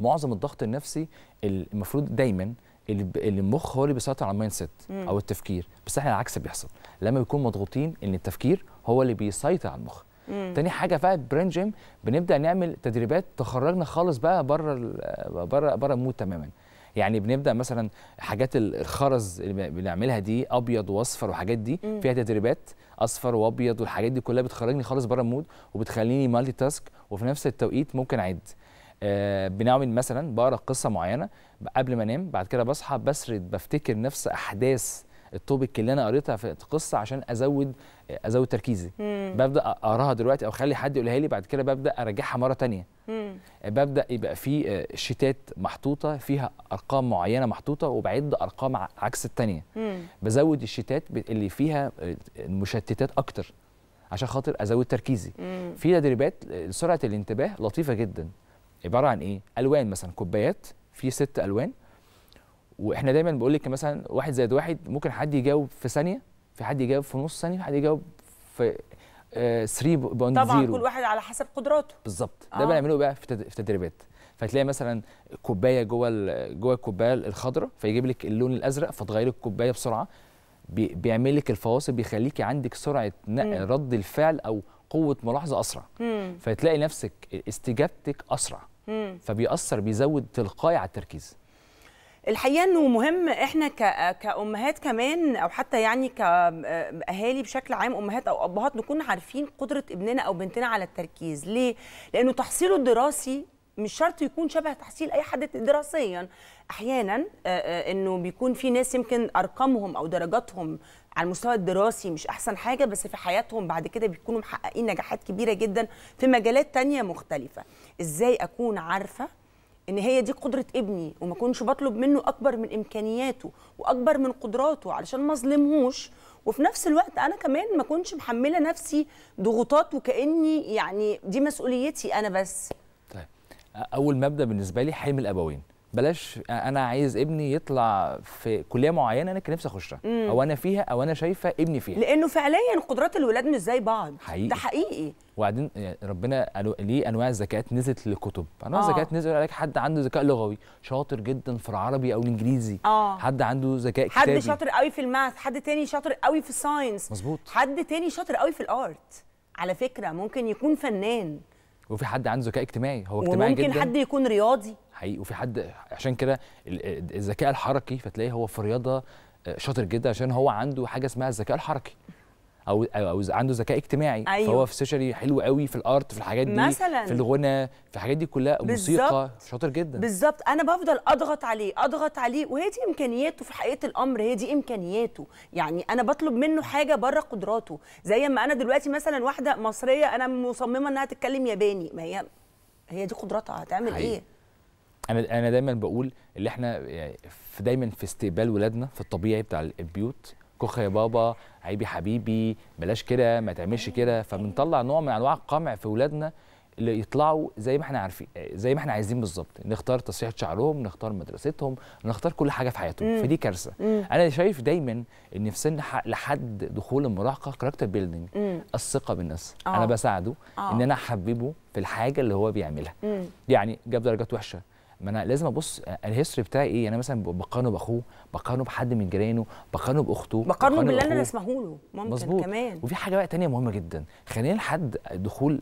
D: معظم الضغط النفسي المفروض دايما اللي المخ هو اللي بيسيطر على المايند سيت او التفكير بس احنا العكس بيحصل لما بيكون مضغوطين ان التفكير هو اللي بيسيطر على المخ مم. تاني حاجه بقى برين جيم بنبدا نعمل تدريبات تخرجنا خالص بقى بره بره بره المود تماما يعني بنبدا مثلا حاجات الخرز اللي بنعملها دي ابيض واصفر وحاجات دي مم. فيها تدريبات اصفر وابيض والحاجات دي كلها بتخرجني خالص بره المود وبتخليني مالتي تاسك وفي نفس التوقيت ممكن اعد آه بنعمل مثلا بقرا قصه معينه قبل ما انام بعد كده بصحى بسرد بفتكر نفس احداث التوبيك اللي انا قريتها في القصه عشان ازود ازود تركيزي مم. ببدا اقراها دلوقتي او اخلي حد يقولها لي بعد كده ببدا اراجعها مره ثانيه ببدا يبقى في آه، شيتات محطوطه فيها ارقام معينه محطوطه وبعد ارقام عكس الثانيه بزود الشيتات اللي فيها آه، المشتتات اكتر عشان خاطر ازود تركيزي في تدريبات سرعه الانتباه لطيفه جدا عباره عن ايه الوان مثلا كوبايات في ست الوان واحنا دايما بقول لك مثلا واحد زائد واحد ممكن حد يجاوب في ثانيه في حد يجاوب في نص ثانيه في حد يجاوب في 3 آه، بوينت طبعا زيرو. كل
A: واحد على حسب قدراته
D: بالظبط ده آه. بنعمله بقى في تدريبات فتلاقي مثلا كوبايه جوه جوه الكوبايه الخضراء فيجيب لك اللون الازرق فتغيري الكوبايه بسرعه بيعمل لك الفواصل بيخليكي عندك سرعه رد الفعل او قوه ملاحظه اسرع مم. فتلاقي نفسك استجابتك اسرع مم. فبيأثر بيزود تلقائي على التركيز
A: الحقيقه انه مهم احنا كامهات كمان او حتى يعني كاهالي بشكل عام امهات او ابهات نكون عارفين قدره ابننا او بنتنا على التركيز ليه لانه تحصيله الدراسي مش شرط يكون شبه تحصيل اي حد دراسيا احيانا انه بيكون في ناس يمكن ارقامهم او درجاتهم على المستوى الدراسي مش احسن حاجه بس في حياتهم بعد كده بيكونوا محققين نجاحات كبيره جدا في مجالات تانية مختلفه ازاي اكون عارفه ان هي دي قدره ابني وما اكونش بطلب منه اكبر من امكانياته واكبر من قدراته علشان ما اظلمهوش وفي نفس الوقت انا كمان ما اكونش محمله نفسي ضغوطات وكاني يعني دي مسؤوليتي انا بس طيب
D: اول مبدا بالنسبه لي حمل الابوين بلاش انا عايز ابني يطلع في كليه معينه انا كان نفسي اخشها او انا فيها او انا شايفه ابني فيها لانه فعليا قدرات الولاد مش
A: زي بعض حقيقي ده حقيقي
D: وبعدين آه، ربنا قالوا ليه انواع الذكاءات نزلت للكتب انواع آه. الذكاءات آه. نزلت لك حد عنده ذكاء لغوي شاطر جدا في العربي او الانجليزي آه. حد عنده ذكاء كتابي حد شاطر
A: قوي في الماث حد تاني شاطر قوي في الساينس مظبوط حد تاني شاطر قوي في الارت على فكره ممكن يكون فنان
D: وفي حد عنده ذكاء اجتماعي هو اجتماعي جدا ممكن حد
A: يكون رياضي
D: حقيقي وفي حد عشان كده الذكاء الحركي فتلاقيه هو في رياضه آه، شاطر جدا عشان هو عنده حاجه اسمها الذكاء الحركي او او عنده ذكاء اجتماعي أيوه. فهو في سيشري حلو قوي في الارت في الحاجات دي مثلا في الغنى في الحاجات دي كلها موسيقى شاطر جدا
A: بالظبط انا بفضل اضغط عليه اضغط عليه وهي دي امكانياته في حقيقه الامر هي دي امكانياته يعني انا بطلب منه حاجه بره قدراته زي ما انا دلوقتي مثلا واحده مصريه انا مصممه انها تتكلم ياباني ما هي هي دي قدراتها هتعمل حقيقي. ايه
D: انا انا دايما بقول اللي احنا يعني في دايما في استقبال ولادنا في الطبيعي بتاع البيوت كوخه يا بابا عيبي حبيبي بلاش كده ما تعملش كده فبنطلع نوع من انواع القمع في ولادنا اللي يطلعوا زي ما احنا عارفين زي ما احنا عايزين بالظبط نختار تصحيح شعرهم نختار مدرستهم نختار كل حاجه في حياتهم فدي كارثه انا شايف دايما ان في سن لحد دخول المراهقه كاركتر بيلدينج الثقه بالنفس انا آه. بساعده ان آه. انا احببه في الحاجه اللي هو بيعملها مم. يعني جاب درجات وحشه ما انا لازم ابص آه، الهيستوري بتاعي ايه يعني انا مثلا بقارنه باخوه بقارنه بحد من جيرانه بقارنه باخته بقارنه باللي انا اسمه
A: له ممكن مزبوط.
D: كمان وفي حاجه بقى تانية مهمه جدا خلينا لحد دخول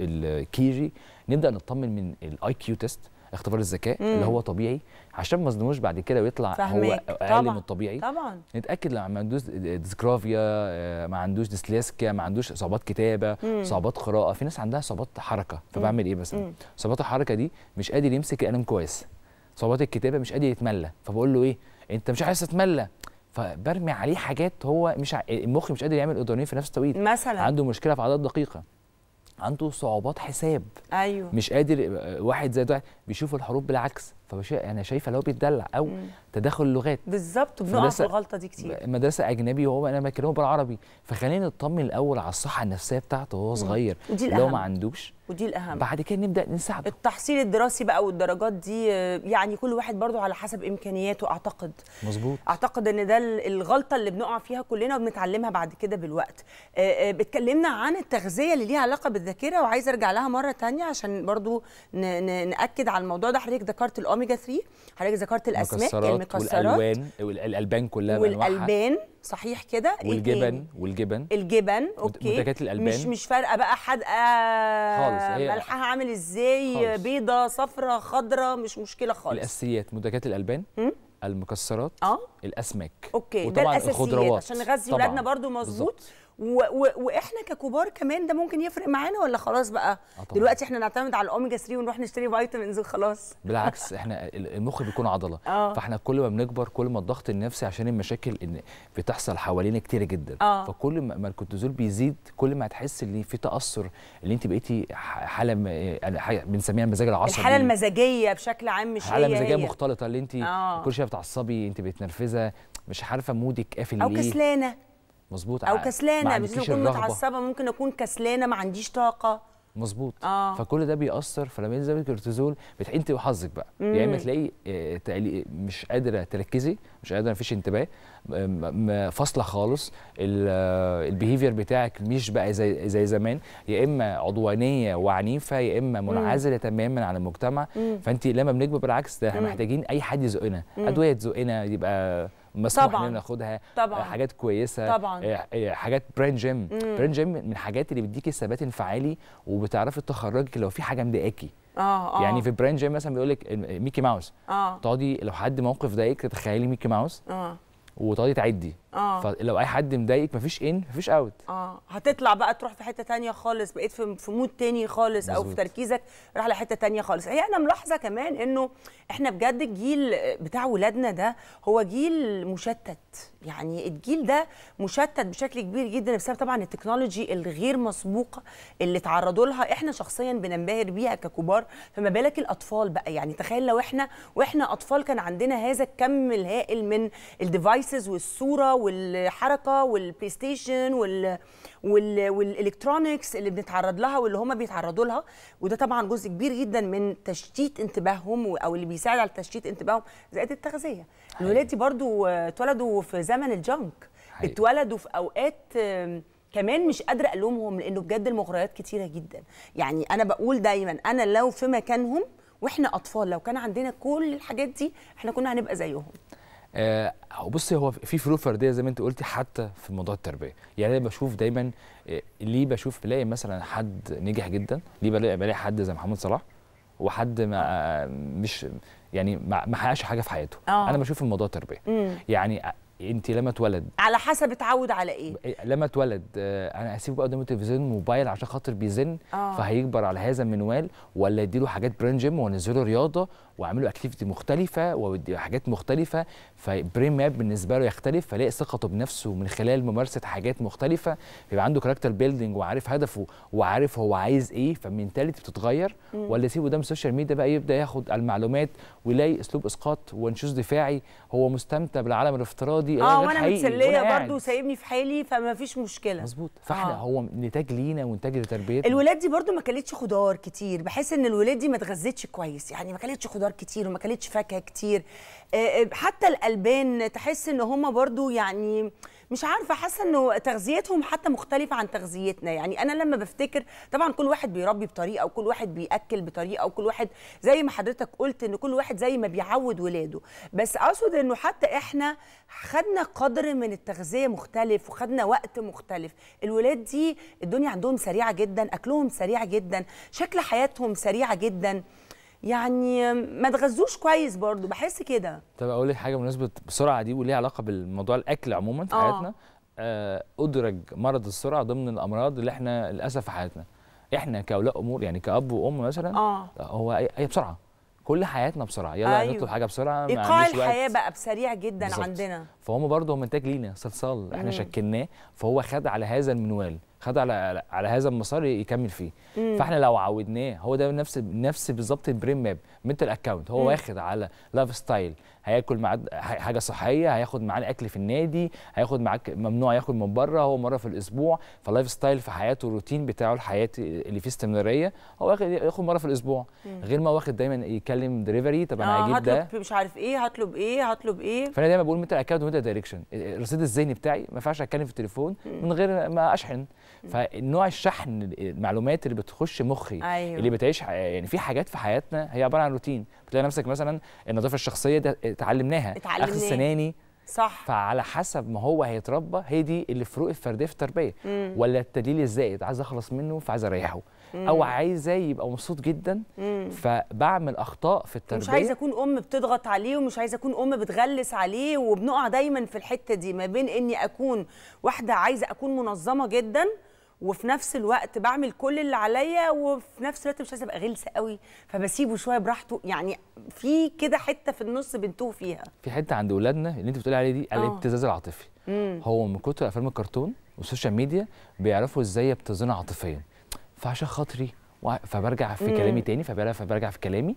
D: الكي جي نبدا نطمن من الاي كيو تيست اختبار الذكاء اللي هو طبيعي عشان ما نظلموش بعد كده ويطلع هو اقل من الطبيعي طبعا نتاكد لو ما عندوش ديسكرافيا آه، ما عندوش ديسليسكيا ما عندوش صعوبات كتابه اصابات صعوبات قراءه في ناس عندها صعوبات حركه فبعمل ايه مثلا صعوبات الحركه دي مش قادر يمسك القلم كويس صعوبات الكتابه مش قادر يتملى فبقول له ايه انت مش عايز تتملى فبرمي عليه حاجات هو مش المخ مش قادر يعمل ادرينالين في نفس التوقيت مثلا عنده مشكله في عضلات دقيقه عنده صعوبات حساب ايوه مش قادر آه، واحد زائد واحد بيشوف الحروف بالعكس طب انا يعني شايفه لو بيتدلع او مم. تداخل اللغات بالظبط بنقع في الغلطه دي كتير مدرسه اجنبي وهو انا بكلمه بالعربي فخلينا نطمن الاول على الصحه النفسيه بتاعته وهو صغير لو ما عندوش
A: ودي الاهم بعد
D: كده نبدا نساعده التحصيل
A: الدراسي بقى والدرجات دي يعني كل واحد برضو على حسب امكانياته اعتقد مظبوط اعتقد ان ده الغلطه اللي بنقع فيها كلنا وبنتعلمها بعد كده بالوقت اتكلمنا آه، آه، عن التغذيه اللي ليها علاقه بالذاكره وعايزه ارجع لها مره ثانيه عشان برضو ناكد على الموضوع ده حضرتك ذكرت الاوميجا 3 حضرتك ذكرت الاسماك المكسرات والالوان
D: والالبان كلها والالبان
A: صحيح كده إيه والجبن والجبن الجبن اوكي منتجات الالبان مش مش فارقه بقى حادقه خالص هي ملحها عامل ازاي بيضه صفرة خضرة مش مشكله خالص
D: الاساسيات منتجات الالبان المكسرات اه الاسماك اوكي وطبعا ده الاساسيات الخضروات عشان نغذي اولادنا برضو مظبوط
A: و... و... واحنا ككبار كمان ده ممكن يفرق معانا ولا خلاص بقى أطلع. آه، دلوقتي احنا نعتمد على الاوميجا 3 ونروح نشتري فيتامينز وخلاص
D: بالعكس احنا المخ بيكون عضله أوه. فاحنا كل ما بنكبر كل ما الضغط النفسي عشان المشاكل اللي بتحصل حوالينا كتير جدا أوه. فكل ما الكورتيزول بيزيد كل ما هتحس ان في تاثر اللي انت بقيتي حاله يعني بنسميها المزاج العصبي الحاله
A: المزاجيه بشكل عام مش حاله هي مزاجيه هي. مختلطه اللي انت آه. كل
D: شويه بتعصبي انت بتنرفزه مش عارفه مودك قافل ليه او كسلانه مظبوط او كسلانه مش اكون متعصبه
A: ممكن اكون كسلانه ما عنديش طاقه مظبوط آه.
D: فكل ده بيأثر فلما ينزل الكورتيزول انت وحظك بقى يا اما تلاقي آه، مش قادره تركزي مش قادره مفيش انتباه فاصله خالص البيهيفير بتاعك مش بقى زي زي زمان يا اما عدوانيه وعنيفه يا اما منعزله تماما عن المجتمع مم. فانت لما بنكبر بالعكس ده احنا محتاجين اي حد يزقنا ادويه تزقنا يبقى مسموح لنا ناخدها آه، طبعا. حاجات كويسه طبعا. آه، آه، حاجات براند جيم براند جيم من الحاجات اللي بتديكي ثبات انفعالي وبتعرفي تخرجك لو في حاجه مضايقاكي
E: آه آه. يعني في
D: براند جيم مثلا بيقول لك ميكي ماوس آه. تقعدي لو حد موقف ضايقك تتخيلي ميكي ماوس آه. وتقعدي تعدي اه فلو اي حد مضايقك مفيش ان مفيش اوت
A: اه هتطلع بقى تروح في حته تانية خالص بقيت في في مود تاني خالص بزود. او في تركيزك راح لحته تانية خالص هي انا ملاحظه كمان انه احنا بجد الجيل بتاع ولادنا ده هو جيل مشتت يعني الجيل ده مشتت بشكل كبير جدا بسبب طبعا التكنولوجي الغير مسبوقه اللي تعرضوا لها احنا شخصيا بننبهر بيها ككبار فما بالك الاطفال بقى يعني تخيل لو احنا واحنا اطفال كان عندنا هذا الكم الهائل من الديفايسز والصوره والحركه والبلاي ستيشن وال... وال... والالكترونكس اللي بنتعرض لها واللي هم بيتعرضوا لها وده طبعا جزء كبير جدا من تشتيت انتباههم او اللي بيساعد على تشتيت انتباههم زائد التغذيه أيوة. الولاد دي برضو اتولدوا في زمن الجنك أيوة. اتولدوا في اوقات كمان مش قادره الومهم لانه بجد المغريات كتيره جدا يعني انا بقول دايما انا لو في مكانهم واحنا اطفال لو كان عندنا كل الحاجات دي احنا كنا هنبقى زيهم
D: آه بصي هو في فروق فرديه زي ما انت قلتي حتى في موضوع التربيه يعني انا بشوف دايما آه، ليه بشوف بلاقي مثلا حد نجح جدا ليه بلاقي, بلاقي حد زي محمد صلاح وحد ما آه، مش يعني ما حققش حاجه في حياته أوه. انا بشوف الموضوع تربيه يعني انت لما اتولد
A: على حسب اتعود على ايه,
D: إيه، لما اتولد آه، انا هسيبه بقى قدام التلفزيون موبايل عشان خاطر بيزن آه. فهيكبر على هذا المنوال ولا اديله حاجات برين جيم وانزله رياضه واعمله اكتيفيتي مختلفه وادي حاجات مختلفه فبرين ماب بالنسبه له يختلف فلاقي ثقته بنفسه من خلال ممارسه حاجات مختلفه فيبقى عنده كاركتر بيلدينج وعارف هدفه وعارف هو عايز ايه فالمنتاليتي بتتغير مم. ولا اسيبه قدام السوشيال ميديا بقى يبدا ياخد المعلومات ويلاقي اسلوب اسقاط ونشوز دفاعي هو مستمتع بالعالم الافتراضي دي اه وانا متسليه برضه
A: سايبني في حالي فما فيش مشكله مظبوط فاحنا آه.
D: هو نتاج لينا ونتاج لتربيتنا
A: الولاد دي برضه ما كلتش خضار كتير بحس ان الولاد دي ما اتغذتش كويس يعني ما كلتش خضار كتير وما كلتش فاكهه كتير آه، آه، حتى الالبان تحس ان هم برضه يعني مش عارفه حاسه انه تغذيتهم حتى مختلفه عن تغذيتنا يعني انا لما بفتكر طبعا كل واحد بيربي بطريقه وكل واحد بياكل بطريقه وكل واحد زي ما حضرتك قلت ان كل واحد زي ما بيعود ولاده بس اقصد انه حتى احنا خدنا قدر من التغذيه مختلف وخدنا وقت مختلف الولاد دي الدنيا عندهم سريعه جدا اكلهم سريع جدا شكل حياتهم سريعه جدا يعني ما تغذوش كويس برضو بحس كده
D: طب اقول لك حاجه بمناسبه بسرعه دي وليها علاقه بالموضوع الاكل عموما في أوه. حياتنا آه ادرج مرض السرعه ضمن الامراض اللي احنا للاسف في حياتنا احنا كاولاء امور يعني كاب وام مثلا آه. هو هي بسرعه كل حياتنا بسرعه يلا أيوه. نطلب حاجه بسرعه ايقاع الحياه
A: بقى بسريع جدا بالزبط. عندنا
D: فهم برضه هم انتاج لينا صلصال احنا شكلناه فهو خد على هذا المنوال خد على على هذا المسار يكمل فيه مم. فاحنا لو عودناه هو ده نفس نفس بالظبط البريم ماب مثل الاكونت هو مم. واخد على لايف ستايل هياكل معاه حاجه صحيه هياخد معاه الاكل في النادي هياخد معاك ممنوع ياكل من بره هو مره في الاسبوع فاللايف ستايل في حياته الروتين بتاعه الحياه اللي فيه استمراريه هو ياخد مره في الاسبوع غير ما واخد دايما يكلم دليفري طب انا آه، هجيب ده
A: مش عارف ايه هطلب ايه هطلب ايه
D: فانا دايما بقول متى اكاونت ومتى دايركشن الرصيد إيه، الذهني بتاعي ما ينفعش اتكلم في التليفون من غير ما اشحن فنوع الشحن المعلومات اللي بتخش مخي أيوه. اللي بتعيش يعني في حاجات في حياتنا هي عباره عن روتين بتلاقي نفسك مثلا النظافه الشخصيه ده اتعلمناها اخذ سناني صح فعلى حسب ما هو هيتربى هي دي اللي فروق الفرديه في التربيه مم. ولا التدليل الزائد عايز اخلص منه فعايز اريحه مم. او عايزاه يبقى مبسوط جدا مم. فبعمل اخطاء في التربيه مش عايزه
A: اكون ام بتضغط عليه ومش عايزه اكون ام بتغلس عليه وبنقع دايما في الحته دي ما بين اني اكون واحده عايزه اكون منظمه جدا وفي نفس الوقت بعمل كل اللي عليا وفي نفس الوقت مش عايزه ابقى غلسه قوي فبسيبه شويه براحته يعني في كده حته في النص بنتوه فيها
D: في حته عند اولادنا اللي انت بتقولي عليها دي آه. الابتزاز العاطفي مم. هو من كتر افلام الكرتون والسوشيال ميديا بيعرفوا ازاي يبتزنوا عاطفيا فعشان خاطري فبرجع في مم. كلامي تاني فبرجع في كلامي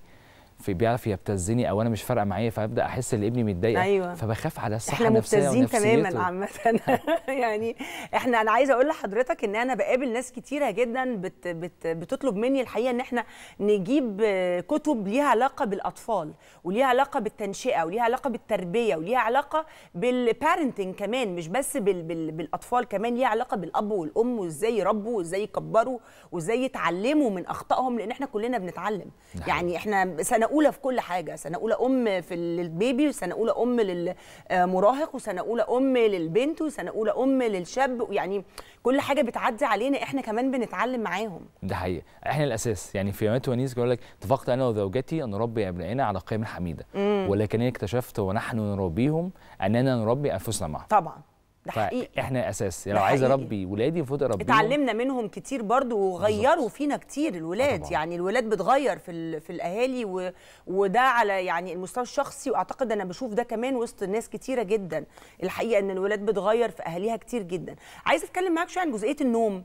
D: في بيعرف يبتزني او انا مش فارقه معايا فابدا احس ان ابني متضايق أيوة. فبخاف على الصحه احنا مبتزين تماما
A: عامه يعني احنا انا عايزه اقول لحضرتك ان انا بقابل ناس كتيره جدا بت بت بتطلب مني الحقيقه ان احنا نجيب كتب ليها علاقه بالاطفال وليها علاقه بالتنشئه وليها علاقه بالتربيه وليها علاقه بالبارنتنج كمان مش بس بال بال بالاطفال كمان ليها علاقه بالاب والام وازاي يربوا وازاي يكبروا وازاي يتعلموا من اخطائهم لان احنا كلنا بنتعلم يعني احنا سنة سنه اولى في كل حاجه سنه اولى ام في البيبي وسنه اولى ام للمراهق آه، وسنه اولى ام للبنت وسنه اولى ام للشاب يعني كل حاجه بتعدي علينا احنا كمان بنتعلم معاهم
D: ده حقيقه احنا الاساس يعني في يومات ونيس بيقول لك اتفقت انا وزوجتي ان نربي ابنائنا على قيم حميده ولكنني اكتشفت ونحن نربيهم اننا نربي انفسنا معهم طبعا ده حقيقي احنا اساس يعني لو عايز اربي ولادي المفروض اربيهم اتعلمنا
A: منهم كتير برضو وغيروا فينا كتير الولاد يعني الولاد بتغير في في الاهالي و... وده على يعني المستوى الشخصي واعتقد انا بشوف ده كمان وسط ناس كتيره جدا الحقيقه ان الولاد بتغير في اهاليها كتير جدا عايز اتكلم معاك شويه عن جزئيه النوم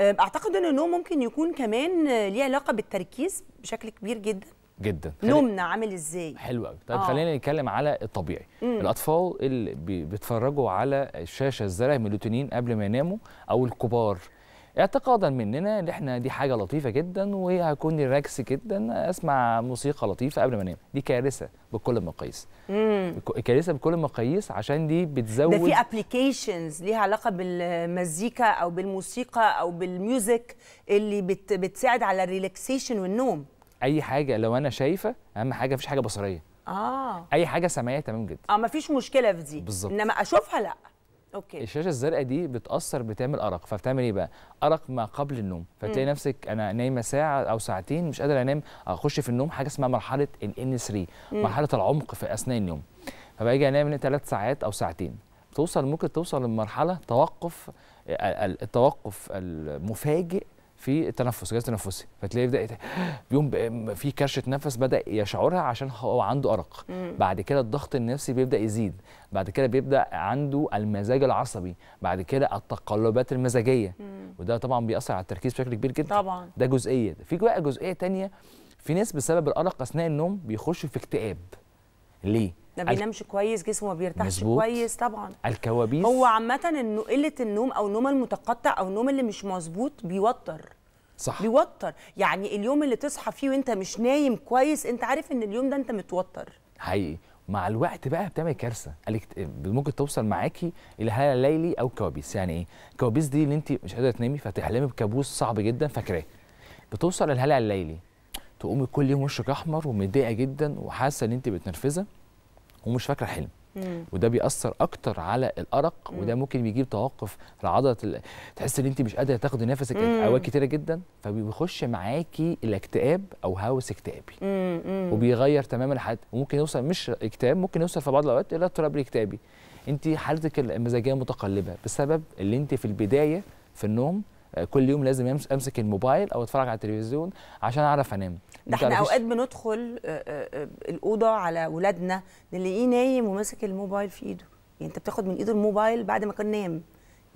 A: اعتقد ان النوم ممكن يكون كمان ليه علاقه بالتركيز بشكل كبير جدا
D: جدا نومنا
A: عامل ازاي
D: حلو قوي طيب آه. خلينا نتكلم على الطبيعي مم. الاطفال اللي بيتفرجوا على الشاشه الزرع ميلوتونين قبل ما يناموا او الكبار اعتقادا مننا ان احنا دي حاجه لطيفه جدا وهكون ريلاكس جدا اسمع موسيقى لطيفه قبل ما انام دي كارثه بكل المقاييس كارثه بكل المقاييس عشان دي بتزود ده في
A: ابلكيشنز ليها علاقه بالمزيكا او بالموسيقى
D: او بالميوزك اللي بت بتساعد على الريلاكسيشن والنوم اي حاجه لو انا شايفه اهم حاجه مفيش حاجه بصريه اه اي حاجه سمعيه تمام جدا
A: اه مفيش مشكله في
D: دي بالظبط انما
A: اشوفها لا اوكي
D: الشاشه الزرقاء دي بتاثر بتعمل ارق فبتعمل ايه بقى ارق ما قبل النوم فتلاقي م. نفسك انا نايمه ساعه او ساعتين مش قادر انام اخش في النوم حاجه اسمها مرحله الان 3 مرحله العمق في اثناء النوم فباجي انام ثلاث ساعات او ساعتين توصل ممكن توصل لمرحله توقف آه، التوقف المفاجئ في التنفس جهاز تنفسي فتلاقيه يبدا يقوم في كرشه نفس بدا يشعرها عشان هو عنده ارق بعد كده الضغط النفسي بيبدا يزيد بعد كده بيبدا عنده المزاج العصبي بعد كده التقلبات المزاجيه وده طبعا بيأثر على التركيز بشكل كبير جدا طبعا ده جزئيه في بقى جزئيه تانية في ناس بسبب الارق اثناء النوم بيخشوا في اكتئاب ليه؟ ما بينامش
A: كويس جسمه ما بيرتاحش كويس طبعا
D: الكوابيس هو
A: عامه انه قله النوم او النوم المتقطع او النوم اللي مش مظبوط بيوتر صح بيوتر يعني اليوم اللي تصحى فيه وانت مش نايم كويس انت عارف ان اليوم ده انت متوتر
D: حقيقي مع الوقت بقى بتعمل كارثه قالك ممكن توصل معاكي الى هلع ليلي او كوابيس يعني ايه الكوابيس دي اللي انت مش قادره تنامي فتحلمي بكابوس صعب جدا فاكراه بتوصل للهلع الليلي تقومي كل يوم وشك احمر ومتضايقه جدا وحاسه ان انت بتنرفزه ومش فاكره حلم وده بيأثر اكتر على الارق وده ممكن بيجيب توقف لعضله تحس ان انت مش قادره تاخدي نفسك اوقات كتيره جدا فبيخش معاكي الاكتئاب او هوس اكتئابي
E: وبيغير
D: تماما الحد وممكن يوصل مش اكتئاب ممكن يوصل في بعض الاوقات الى اضطراب الاكتئابي انت حالتك المزاجيه متقلبه بسبب اللي انت في البدايه في النوم آه، كل يوم لازم امسك الموبايل او اتفرج على التلفزيون عشان اعرف انام ده احنا اوقات
A: بندخل آه، آه، الاوضه على ولادنا نلاقيه نايم وماسك الموبايل في ايده يعني انت بتاخد من ايده الموبايل بعد ما كان نام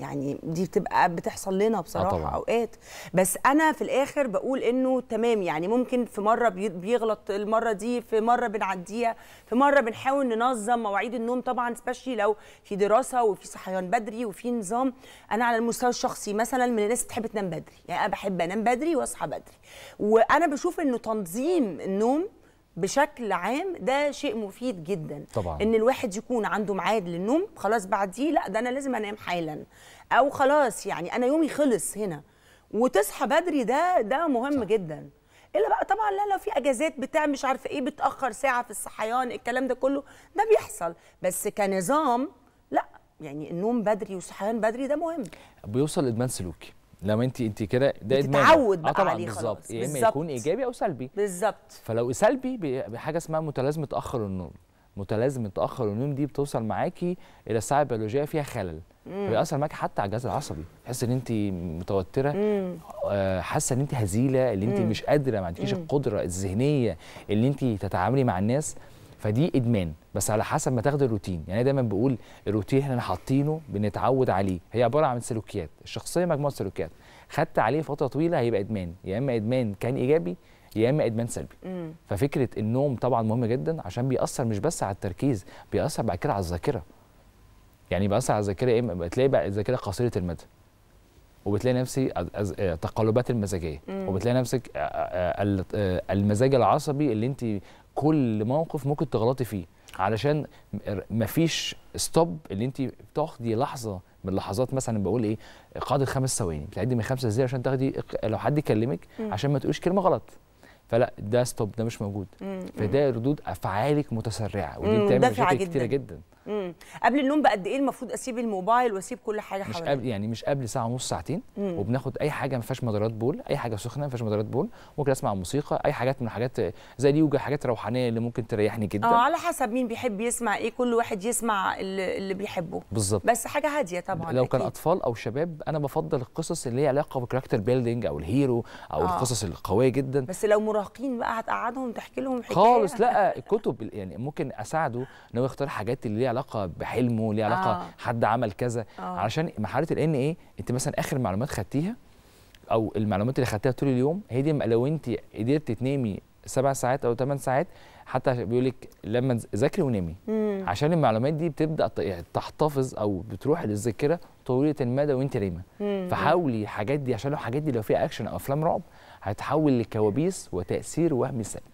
A: يعني دي بتبقى بتحصل لنا آه، بصراحه آه طبعا. اوقات بس انا في الاخر بقول انه تمام يعني ممكن في مره بيغلط المره دي في مره بنعديها في مره بنحاول ننظم مواعيد النوم طبعا سبيشلي لو في دراسه وفي صحيان بدري وفي نظام انا على المستوى الشخصي مثلا من الناس بتحب تنام بدري يعني انا بحب انام بدري واصحى بدري وانا بشوف انه تنظيم النوم بشكل عام ده شيء مفيد جدا طبعا. ان الواحد يكون عنده ميعاد للنوم خلاص بعديه لا ده انا لازم انام حالا او خلاص يعني انا يومي خلص هنا وتصحى بدري ده ده مهم صح. جدا الا بقى طبعا لا لو في اجازات بتاع مش عارفه ايه بتاخر ساعه في الصحيان الكلام ده كله ده بيحصل بس كنظام لا يعني النوم بدري والصحيان بدري ده مهم
D: بيوصل ادمان سلوكي لما انت انت كده ده ادمان بتتعود آه بقى آه طبعا بالظبط يا يعني اما يكون ايجابي او سلبي بالظبط فلو سلبي بحاجه اسمها متلازمه تاخر النوم متلازمه تاخر النوم دي بتوصل معاكي الى ساعه بيولوجيه فيها خلل بيأثر معاك حتى على الجهاز العصبي تحس ان انت متوتره آه حاسه ان انت هزيله اللي انت مش قادره ما عندكيش القدره الذهنيه اللي انت تتعاملي مع الناس فدي ادمان بس على حسب ما تاخدي الروتين يعني دايما بقول الروتين احنا حاطينه بنتعود عليه هي عباره عن سلوكيات الشخصيه مجموعه سلوكيات خدت عليه فتره طويله هيبقى ادمان يا اما ادمان كان ايجابي يا اما ادمان سلبي مم. ففكره النوم طبعا مهمه جدا عشان بيأثر مش بس على التركيز بيأثر بعد كده على الذاكره يعني بأثر على الذاكره ايه بتلاقي بقى الذاكره قصيره المدى وبتلاقي نفسي آه، تقلبات المزاجيه وبتلاقي نفسك آه، آه، المزاج العصبي اللي انت كل موقف ممكن تغلطي فيه علشان مفيش ستوب اللي انت بتاخدي لحظه من لحظات مثلا بقول ايه قاعده خمس ثواني بتعدي من خمسه ازاي عشان تاخدي لو حد كلمك عشان ما تقوليش كلمه غلط فلا ده ستوب ده مش موجود فده ردود افعالك متسرعه ودي بتعمل مشاكل كتيره جدا, جداً.
A: مم. قبل النوم بقد ايه المفروض اسيب الموبايل واسيب كل حاجه حواليا مش قبل
D: يعني مش قبل ساعه ونص ساعتين مم. وبناخد اي حاجه ما فيهاش مضرات بول اي حاجه سخنه ما فيهاش مضرات بول ممكن اسمع موسيقى اي حاجات من حاجات زي اليوجا حاجات روحانيه اللي ممكن تريحني جدا اه على
A: حسب مين بيحب يسمع ايه كل واحد يسمع اللي, اللي بيحبه بالظبط بس حاجه هاديه طبعا لو كان أكيد.
D: اطفال او شباب انا بفضل القصص اللي هي علاقه بالكاركتر بيلدينج او الهيرو او آه. القصص القويه جدا بس لو مراهقين بقى هتقعدهم تحكي
A: لهم حكايه خالص لا
D: الكتب يعني ممكن اساعده انه يختار حاجات اللي علاقه بحلمه ليه علاقه آه. حد عمل كذا آه. علشان مرحله الان ايه انت مثلا اخر معلومات خدتيها او المعلومات اللي خدتها طول اليوم هي دي لو انت قدرتي تنامي سبع ساعات او ثمان ساعات حتى بيقول لك لما ذاكري ونامي مم. عشان المعلومات دي بتبدا يعني تحتفظ او بتروح للذاكره طويله المدى وانت نايمه فحاولي الحاجات دي عشان لو الحاجات دي لو فيها اكشن او افلام رعب هتحول لكوابيس وتاثير وهمي سلبي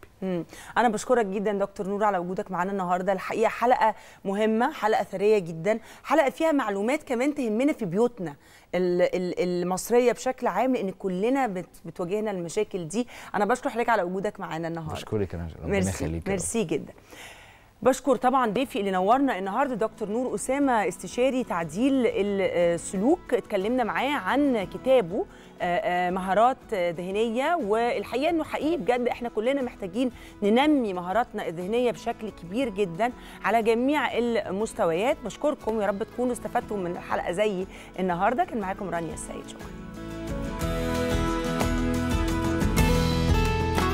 A: انا بشكرك جدا دكتور نور على وجودك معانا النهارده الحقيقه حلقه مهمه حلقه ثريه جدا حلقه فيها معلومات كمان تهمنا في بيوتنا المصريه بشكل عام لان كلنا بتواجهنا المشاكل دي انا بشكر حضرتك على وجودك معانا النهارده
D: بشكرك انا ميرسي ميرسي
A: جدا بشكر طبعا ضيفي اللي نورنا النهارده دكتور نور اسامه استشاري تعديل السلوك اتكلمنا معاه عن كتابه آه، آه، مهارات ذهنيه والحقيقه انه حقيقي بجد احنا كلنا محتاجين ننمي مهاراتنا الذهنيه بشكل كبير جدا على جميع المستويات بشكركم يا رب تكونوا استفدتم من الحلقه زي النهارده كان معاكم رانيا السيد شكرا